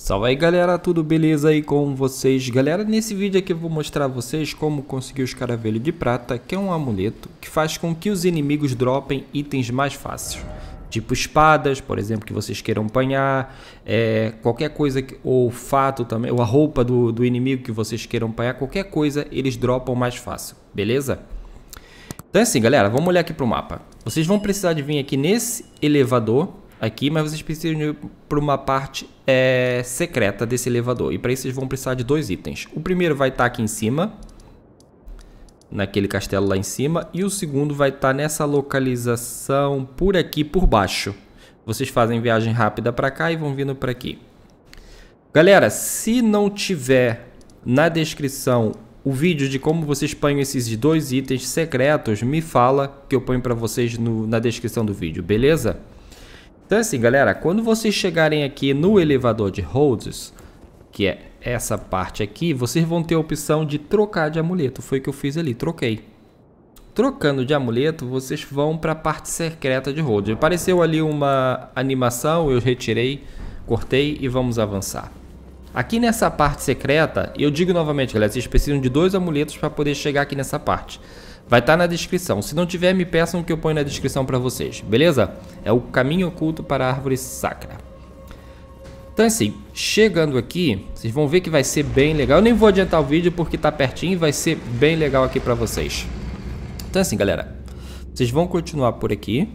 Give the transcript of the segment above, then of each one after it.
Salve aí galera, tudo beleza aí com vocês? Galera, nesse vídeo aqui eu vou mostrar a vocês como conseguir o escaravelho de prata, que é um amuleto que faz com que os inimigos dropem itens mais fáceis. Tipo espadas, por exemplo, que vocês queiram apanhar, é, qualquer coisa, que, ou fato também, ou a roupa do, do inimigo que vocês queiram apanhar, qualquer coisa eles dropam mais fácil, beleza? Então é assim galera, vamos olhar aqui para o mapa. Vocês vão precisar de vir aqui nesse elevador, aqui, mas vocês precisam ir para uma parte é, secreta desse elevador. E para isso vocês vão precisar de dois itens. O primeiro vai estar tá aqui em cima, naquele castelo lá em cima, e o segundo vai estar tá nessa localização por aqui por baixo. Vocês fazem viagem rápida para cá e vão vindo para aqui. Galera, se não tiver na descrição o vídeo de como vocês põem esses dois itens secretos, me fala que eu ponho para vocês no, na descrição do vídeo, beleza? Então assim, galera, quando vocês chegarem aqui no elevador de Rhodes, que é essa parte aqui, vocês vão ter a opção de trocar de amuleto. Foi o que eu fiz ali, troquei. Trocando de amuleto, vocês vão para a parte secreta de Rhodes. Apareceu ali uma animação, eu retirei, cortei e vamos avançar. Aqui nessa parte secreta, eu digo novamente, galera, vocês precisam de dois amuletos para poder chegar aqui nessa parte. Vai estar tá na descrição. Se não tiver, me peçam que eu ponho na descrição para vocês, beleza? É o caminho oculto para a árvore sacra. Então assim, chegando aqui, vocês vão ver que vai ser bem legal. Eu nem vou adiantar o vídeo porque está pertinho e vai ser bem legal aqui para vocês. Então assim, galera, vocês vão continuar por aqui.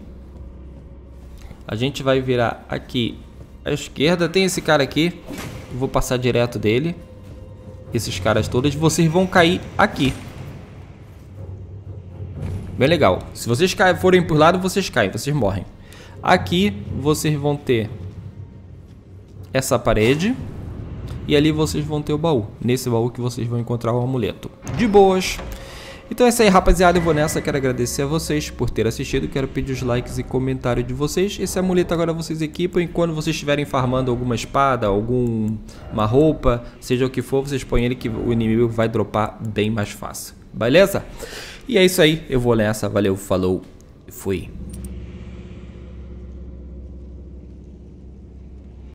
A gente vai virar aqui à esquerda. Tem esse cara aqui, Vou passar direto dele. Esses caras todos. Vocês vão cair aqui. Bem legal. Se vocês forem por lado, vocês caem. Vocês morrem. Aqui, vocês vão ter essa parede. E ali vocês vão ter o baú. Nesse baú que vocês vão encontrar o amuleto. De boas. Então é isso aí, rapaziada. Eu vou nessa. Quero agradecer a vocês por ter assistido. Quero pedir os likes e comentários de vocês. Esse amuleto agora vocês equipam. E quando vocês estiverem farmando alguma espada, alguma roupa, seja o que for, vocês põem ele que o inimigo vai dropar bem mais fácil. Beleza? E é isso aí. Eu vou nessa. Valeu, falou. Fui.